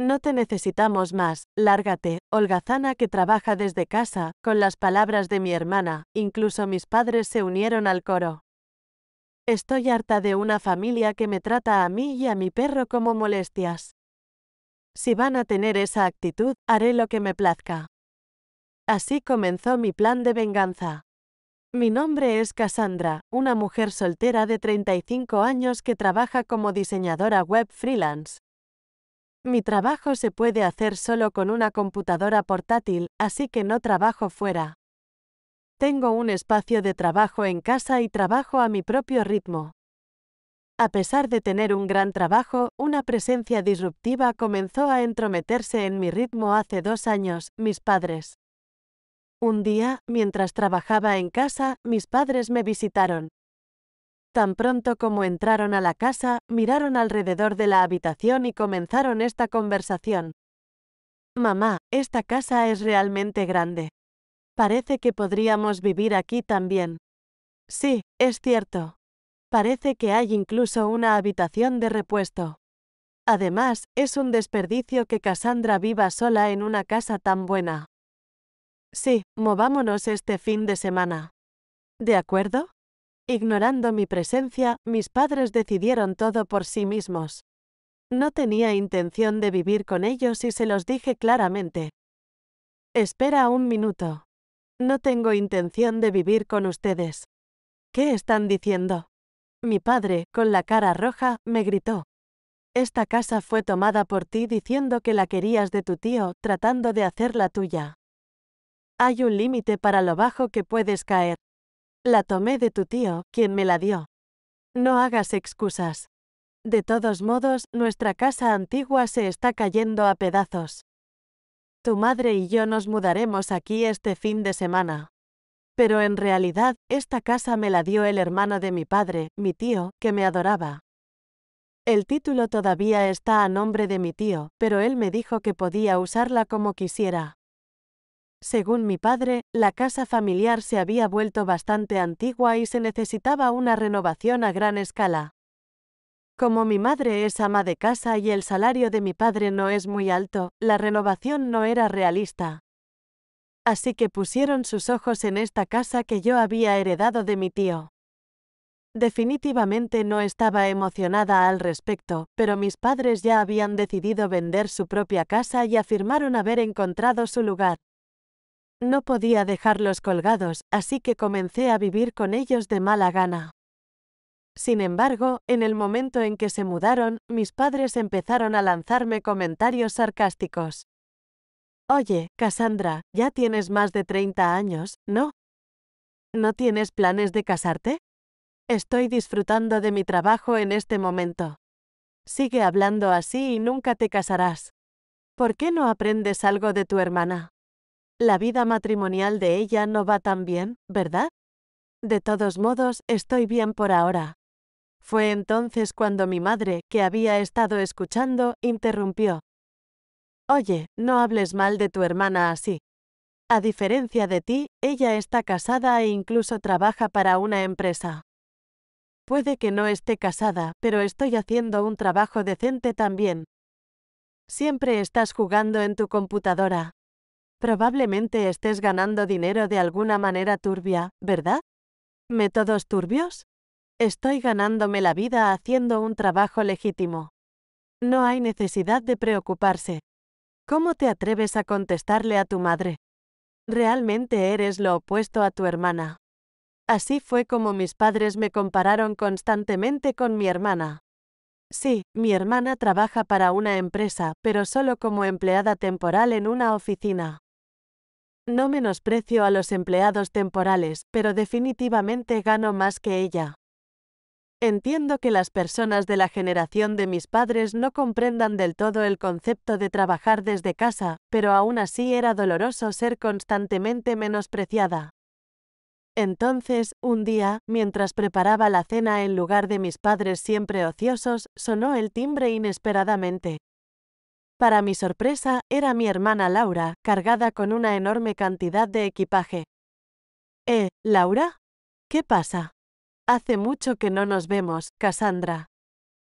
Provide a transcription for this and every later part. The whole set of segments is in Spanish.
No te necesitamos más, lárgate, holgazana que trabaja desde casa, con las palabras de mi hermana, incluso mis padres se unieron al coro. Estoy harta de una familia que me trata a mí y a mi perro como molestias. Si van a tener esa actitud, haré lo que me plazca. Así comenzó mi plan de venganza. Mi nombre es Cassandra, una mujer soltera de 35 años que trabaja como diseñadora web freelance. Mi trabajo se puede hacer solo con una computadora portátil, así que no trabajo fuera. Tengo un espacio de trabajo en casa y trabajo a mi propio ritmo. A pesar de tener un gran trabajo, una presencia disruptiva comenzó a entrometerse en mi ritmo hace dos años, mis padres. Un día, mientras trabajaba en casa, mis padres me visitaron, Tan pronto como entraron a la casa, miraron alrededor de la habitación y comenzaron esta conversación. Mamá, esta casa es realmente grande. Parece que podríamos vivir aquí también. Sí, es cierto. Parece que hay incluso una habitación de repuesto. Además, es un desperdicio que Cassandra viva sola en una casa tan buena. Sí, movámonos este fin de semana. ¿De acuerdo? Ignorando mi presencia, mis padres decidieron todo por sí mismos. No tenía intención de vivir con ellos y se los dije claramente. Espera un minuto. No tengo intención de vivir con ustedes. ¿Qué están diciendo? Mi padre, con la cara roja, me gritó. Esta casa fue tomada por ti diciendo que la querías de tu tío, tratando de hacerla tuya. Hay un límite para lo bajo que puedes caer. La tomé de tu tío, quien me la dio. No hagas excusas. De todos modos, nuestra casa antigua se está cayendo a pedazos. Tu madre y yo nos mudaremos aquí este fin de semana. Pero en realidad, esta casa me la dio el hermano de mi padre, mi tío, que me adoraba. El título todavía está a nombre de mi tío, pero él me dijo que podía usarla como quisiera. Según mi padre, la casa familiar se había vuelto bastante antigua y se necesitaba una renovación a gran escala. Como mi madre es ama de casa y el salario de mi padre no es muy alto, la renovación no era realista. Así que pusieron sus ojos en esta casa que yo había heredado de mi tío. Definitivamente no estaba emocionada al respecto, pero mis padres ya habían decidido vender su propia casa y afirmaron haber encontrado su lugar. No podía dejarlos colgados, así que comencé a vivir con ellos de mala gana. Sin embargo, en el momento en que se mudaron, mis padres empezaron a lanzarme comentarios sarcásticos. Oye, Cassandra, ya tienes más de 30 años, ¿no? ¿No tienes planes de casarte? Estoy disfrutando de mi trabajo en este momento. Sigue hablando así y nunca te casarás. ¿Por qué no aprendes algo de tu hermana? La vida matrimonial de ella no va tan bien, ¿verdad? De todos modos, estoy bien por ahora. Fue entonces cuando mi madre, que había estado escuchando, interrumpió. Oye, no hables mal de tu hermana así. A diferencia de ti, ella está casada e incluso trabaja para una empresa. Puede que no esté casada, pero estoy haciendo un trabajo decente también. Siempre estás jugando en tu computadora, Probablemente estés ganando dinero de alguna manera turbia, ¿verdad? ¿Métodos turbios? Estoy ganándome la vida haciendo un trabajo legítimo. No hay necesidad de preocuparse. ¿Cómo te atreves a contestarle a tu madre? Realmente eres lo opuesto a tu hermana. Así fue como mis padres me compararon constantemente con mi hermana. Sí, mi hermana trabaja para una empresa, pero solo como empleada temporal en una oficina. No menosprecio a los empleados temporales, pero definitivamente gano más que ella. Entiendo que las personas de la generación de mis padres no comprendan del todo el concepto de trabajar desde casa, pero aún así era doloroso ser constantemente menospreciada. Entonces, un día, mientras preparaba la cena en lugar de mis padres siempre ociosos, sonó el timbre inesperadamente. Para mi sorpresa, era mi hermana Laura, cargada con una enorme cantidad de equipaje. ¿Eh, Laura? ¿Qué pasa? Hace mucho que no nos vemos, Cassandra.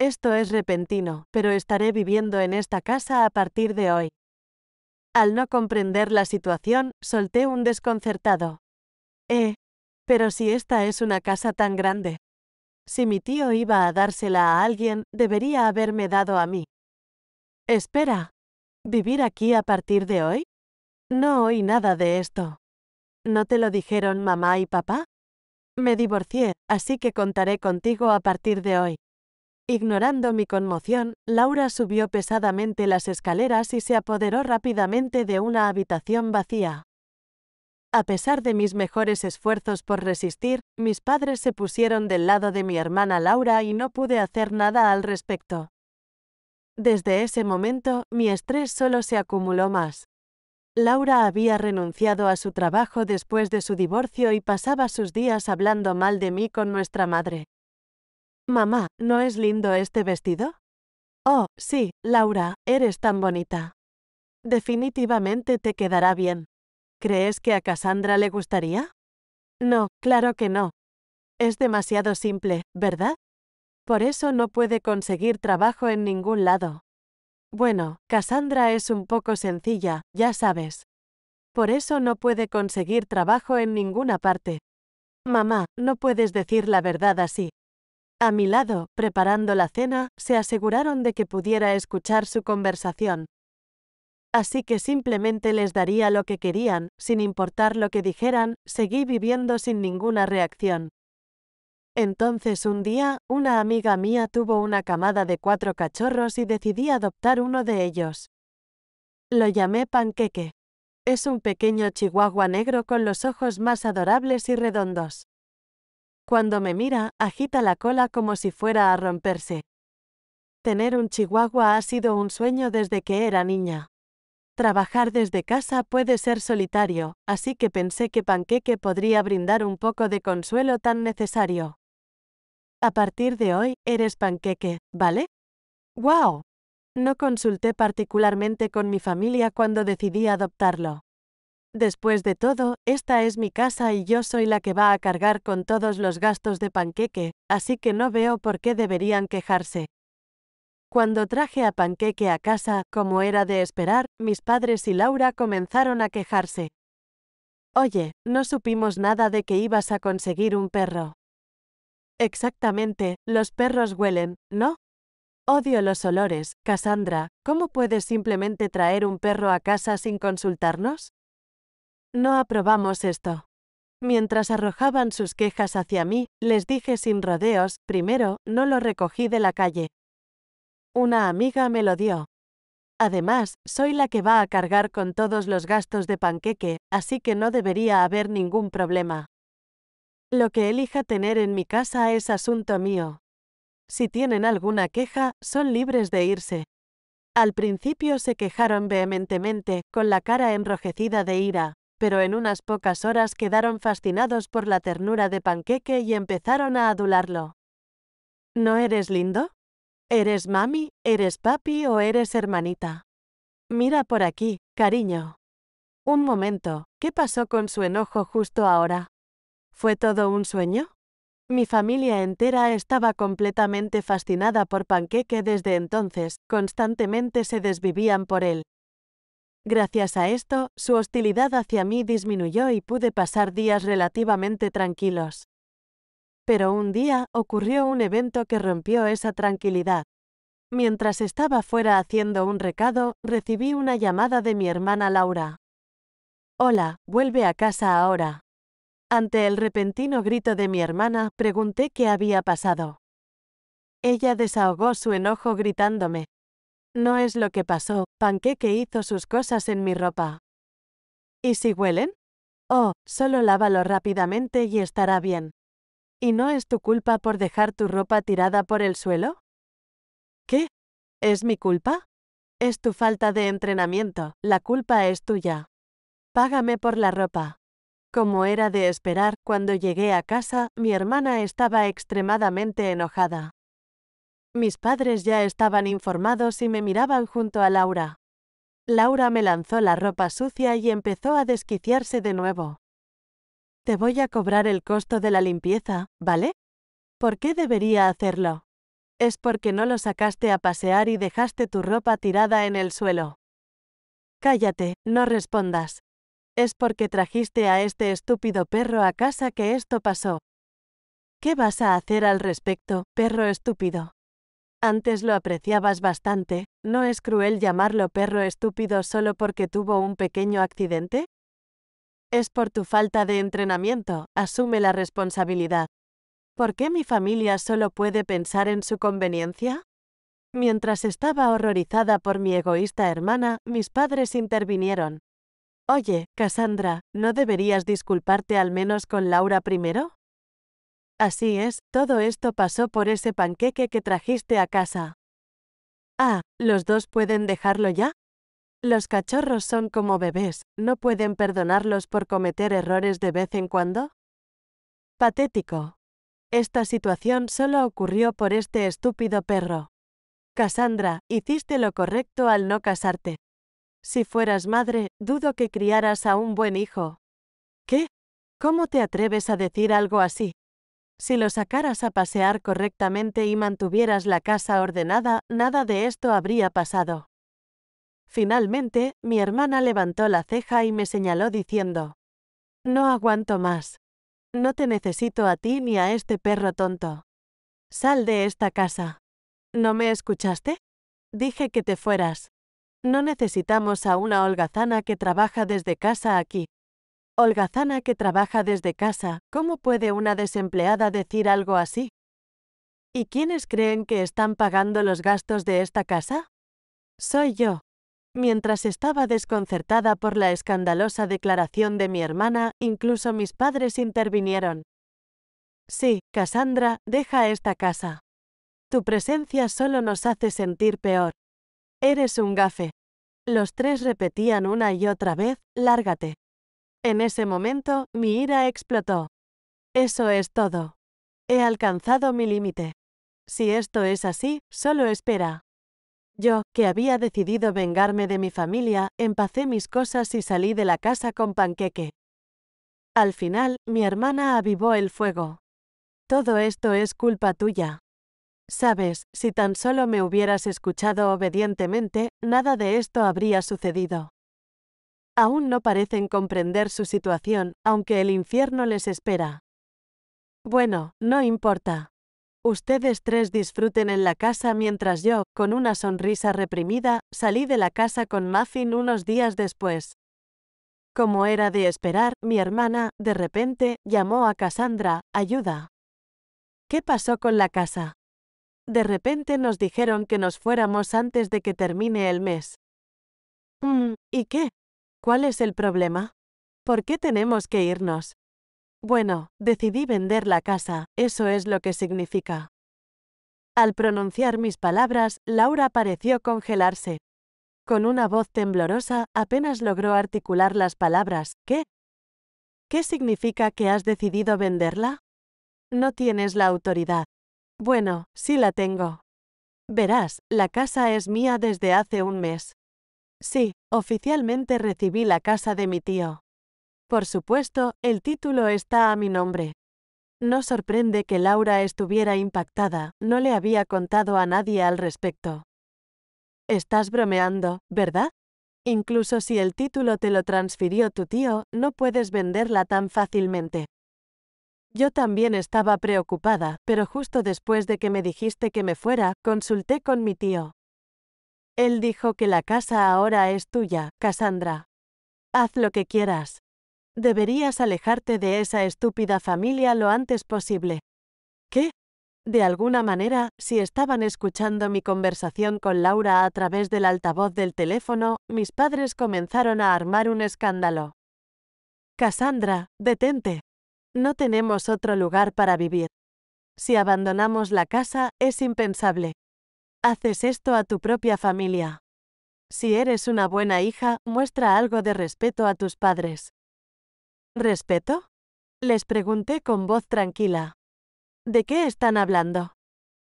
Esto es repentino, pero estaré viviendo en esta casa a partir de hoy. Al no comprender la situación, solté un desconcertado. Eh, pero si esta es una casa tan grande. Si mi tío iba a dársela a alguien, debería haberme dado a mí. Espera. ¿Vivir aquí a partir de hoy? No oí nada de esto. ¿No te lo dijeron mamá y papá? Me divorcié, así que contaré contigo a partir de hoy. Ignorando mi conmoción, Laura subió pesadamente las escaleras y se apoderó rápidamente de una habitación vacía. A pesar de mis mejores esfuerzos por resistir, mis padres se pusieron del lado de mi hermana Laura y no pude hacer nada al respecto. Desde ese momento, mi estrés solo se acumuló más. Laura había renunciado a su trabajo después de su divorcio y pasaba sus días hablando mal de mí con nuestra madre. Mamá, ¿no es lindo este vestido? Oh, sí, Laura, eres tan bonita. Definitivamente te quedará bien. ¿Crees que a Cassandra le gustaría? No, claro que no. Es demasiado simple, ¿verdad? Por eso no puede conseguir trabajo en ningún lado. Bueno, Cassandra es un poco sencilla, ya sabes. Por eso no puede conseguir trabajo en ninguna parte. Mamá, no puedes decir la verdad así. A mi lado, preparando la cena, se aseguraron de que pudiera escuchar su conversación. Así que simplemente les daría lo que querían, sin importar lo que dijeran, seguí viviendo sin ninguna reacción. Entonces un día, una amiga mía tuvo una camada de cuatro cachorros y decidí adoptar uno de ellos. Lo llamé Panqueque. Es un pequeño chihuahua negro con los ojos más adorables y redondos. Cuando me mira, agita la cola como si fuera a romperse. Tener un chihuahua ha sido un sueño desde que era niña. Trabajar desde casa puede ser solitario, así que pensé que Panqueque podría brindar un poco de consuelo tan necesario. A partir de hoy, eres panqueque, ¿vale? ¡Wow! No consulté particularmente con mi familia cuando decidí adoptarlo. Después de todo, esta es mi casa y yo soy la que va a cargar con todos los gastos de panqueque, así que no veo por qué deberían quejarse. Cuando traje a panqueque a casa, como era de esperar, mis padres y Laura comenzaron a quejarse. Oye, no supimos nada de que ibas a conseguir un perro. Exactamente, los perros huelen, ¿no? Odio los olores, Cassandra, ¿cómo puedes simplemente traer un perro a casa sin consultarnos? No aprobamos esto. Mientras arrojaban sus quejas hacia mí, les dije sin rodeos, primero, no lo recogí de la calle. Una amiga me lo dio. Además, soy la que va a cargar con todos los gastos de panqueque, así que no debería haber ningún problema. Lo que elija tener en mi casa es asunto mío. Si tienen alguna queja, son libres de irse. Al principio se quejaron vehementemente, con la cara enrojecida de ira, pero en unas pocas horas quedaron fascinados por la ternura de Panqueque y empezaron a adularlo. ¿No eres lindo? ¿Eres mami, eres papi o eres hermanita? Mira por aquí, cariño. Un momento, ¿qué pasó con su enojo justo ahora? ¿Fue todo un sueño? Mi familia entera estaba completamente fascinada por Panqueque desde entonces, constantemente se desvivían por él. Gracias a esto, su hostilidad hacia mí disminuyó y pude pasar días relativamente tranquilos. Pero un día ocurrió un evento que rompió esa tranquilidad. Mientras estaba fuera haciendo un recado, recibí una llamada de mi hermana Laura. Hola, vuelve a casa ahora. Ante el repentino grito de mi hermana, pregunté qué había pasado. Ella desahogó su enojo gritándome. No es lo que pasó, Panqueque hizo sus cosas en mi ropa. ¿Y si huelen? Oh, solo lávalo rápidamente y estará bien. ¿Y no es tu culpa por dejar tu ropa tirada por el suelo? ¿Qué? ¿Es mi culpa? Es tu falta de entrenamiento, la culpa es tuya. Págame por la ropa. Como era de esperar, cuando llegué a casa, mi hermana estaba extremadamente enojada. Mis padres ya estaban informados y me miraban junto a Laura. Laura me lanzó la ropa sucia y empezó a desquiciarse de nuevo. Te voy a cobrar el costo de la limpieza, ¿vale? ¿Por qué debería hacerlo? Es porque no lo sacaste a pasear y dejaste tu ropa tirada en el suelo. Cállate, no respondas. Es porque trajiste a este estúpido perro a casa que esto pasó. ¿Qué vas a hacer al respecto, perro estúpido? Antes lo apreciabas bastante, ¿no es cruel llamarlo perro estúpido solo porque tuvo un pequeño accidente? Es por tu falta de entrenamiento, asume la responsabilidad. ¿Por qué mi familia solo puede pensar en su conveniencia? Mientras estaba horrorizada por mi egoísta hermana, mis padres intervinieron, Oye, Cassandra, ¿no deberías disculparte al menos con Laura primero? Así es, todo esto pasó por ese panqueque que trajiste a casa. Ah, ¿los dos pueden dejarlo ya? Los cachorros son como bebés, ¿no pueden perdonarlos por cometer errores de vez en cuando? Patético. Esta situación solo ocurrió por este estúpido perro. Cassandra, hiciste lo correcto al no casarte. Si fueras madre, dudo que criaras a un buen hijo. ¿Qué? ¿Cómo te atreves a decir algo así? Si lo sacaras a pasear correctamente y mantuvieras la casa ordenada, nada de esto habría pasado. Finalmente, mi hermana levantó la ceja y me señaló diciendo, No aguanto más. No te necesito a ti ni a este perro tonto. Sal de esta casa. ¿No me escuchaste? Dije que te fueras. No necesitamos a una holgazana que trabaja desde casa aquí. Holgazana que trabaja desde casa, ¿cómo puede una desempleada decir algo así? ¿Y quiénes creen que están pagando los gastos de esta casa? Soy yo. Mientras estaba desconcertada por la escandalosa declaración de mi hermana, incluso mis padres intervinieron. Sí, Cassandra, deja esta casa. Tu presencia solo nos hace sentir peor. Eres un gafe. Los tres repetían una y otra vez, lárgate. En ese momento, mi ira explotó. Eso es todo. He alcanzado mi límite. Si esto es así, solo espera. Yo, que había decidido vengarme de mi familia, empacé mis cosas y salí de la casa con panqueque. Al final, mi hermana avivó el fuego. Todo esto es culpa tuya. Sabes, si tan solo me hubieras escuchado obedientemente, nada de esto habría sucedido. Aún no parecen comprender su situación, aunque el infierno les espera. Bueno, no importa. Ustedes tres disfruten en la casa mientras yo, con una sonrisa reprimida, salí de la casa con Muffin unos días después. Como era de esperar, mi hermana, de repente, llamó a Cassandra, ayuda. ¿Qué pasó con la casa? De repente nos dijeron que nos fuéramos antes de que termine el mes. Mm, ¿Y qué? ¿Cuál es el problema? ¿Por qué tenemos que irnos? Bueno, decidí vender la casa, eso es lo que significa. Al pronunciar mis palabras, Laura pareció congelarse. Con una voz temblorosa, apenas logró articular las palabras, ¿qué? ¿Qué significa que has decidido venderla? No tienes la autoridad. Bueno, sí la tengo. Verás, la casa es mía desde hace un mes. Sí, oficialmente recibí la casa de mi tío. Por supuesto, el título está a mi nombre. No sorprende que Laura estuviera impactada, no le había contado a nadie al respecto. Estás bromeando, ¿verdad? Incluso si el título te lo transfirió tu tío, no puedes venderla tan fácilmente. Yo también estaba preocupada, pero justo después de que me dijiste que me fuera, consulté con mi tío. Él dijo que la casa ahora es tuya, Cassandra. Haz lo que quieras. Deberías alejarte de esa estúpida familia lo antes posible. ¿Qué? De alguna manera, si estaban escuchando mi conversación con Laura a través del altavoz del teléfono, mis padres comenzaron a armar un escándalo. Cassandra, detente. No tenemos otro lugar para vivir. Si abandonamos la casa, es impensable. Haces esto a tu propia familia. Si eres una buena hija, muestra algo de respeto a tus padres. ¿Respeto? Les pregunté con voz tranquila. ¿De qué están hablando?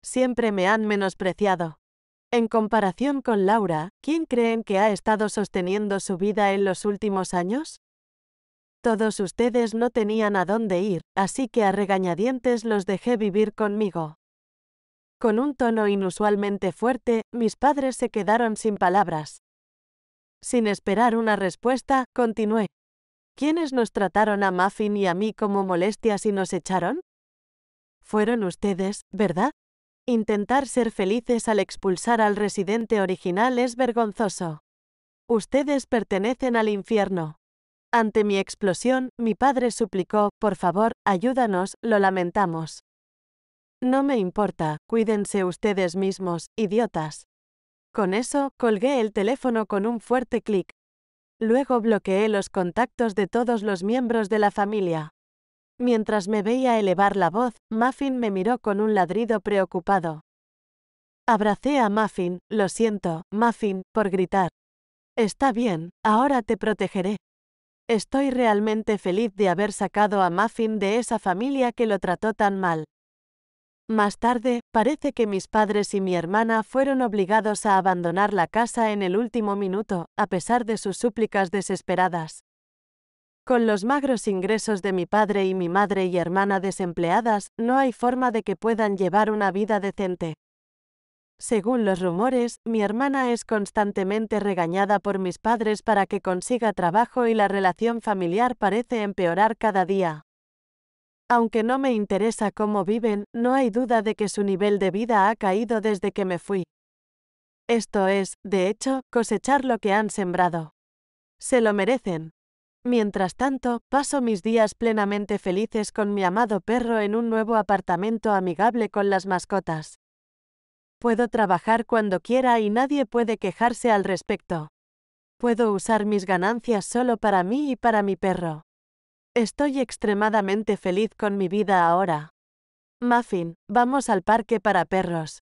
Siempre me han menospreciado. En comparación con Laura, ¿quién creen que ha estado sosteniendo su vida en los últimos años? Todos ustedes no tenían a dónde ir, así que a regañadientes los dejé vivir conmigo. Con un tono inusualmente fuerte, mis padres se quedaron sin palabras. Sin esperar una respuesta, continué. ¿Quiénes nos trataron a Muffin y a mí como molestias y nos echaron? Fueron ustedes, ¿verdad? Intentar ser felices al expulsar al residente original es vergonzoso. Ustedes pertenecen al infierno. Ante mi explosión, mi padre suplicó, por favor, ayúdanos, lo lamentamos. No me importa, cuídense ustedes mismos, idiotas. Con eso, colgué el teléfono con un fuerte clic. Luego bloqueé los contactos de todos los miembros de la familia. Mientras me veía elevar la voz, Muffin me miró con un ladrido preocupado. Abracé a Muffin, lo siento, Muffin, por gritar. Está bien, ahora te protegeré. Estoy realmente feliz de haber sacado a Muffin de esa familia que lo trató tan mal. Más tarde, parece que mis padres y mi hermana fueron obligados a abandonar la casa en el último minuto, a pesar de sus súplicas desesperadas. Con los magros ingresos de mi padre y mi madre y hermana desempleadas, no hay forma de que puedan llevar una vida decente. Según los rumores, mi hermana es constantemente regañada por mis padres para que consiga trabajo y la relación familiar parece empeorar cada día. Aunque no me interesa cómo viven, no hay duda de que su nivel de vida ha caído desde que me fui. Esto es, de hecho, cosechar lo que han sembrado. Se lo merecen. Mientras tanto, paso mis días plenamente felices con mi amado perro en un nuevo apartamento amigable con las mascotas. Puedo trabajar cuando quiera y nadie puede quejarse al respecto. Puedo usar mis ganancias solo para mí y para mi perro. Estoy extremadamente feliz con mi vida ahora. Muffin, vamos al parque para perros.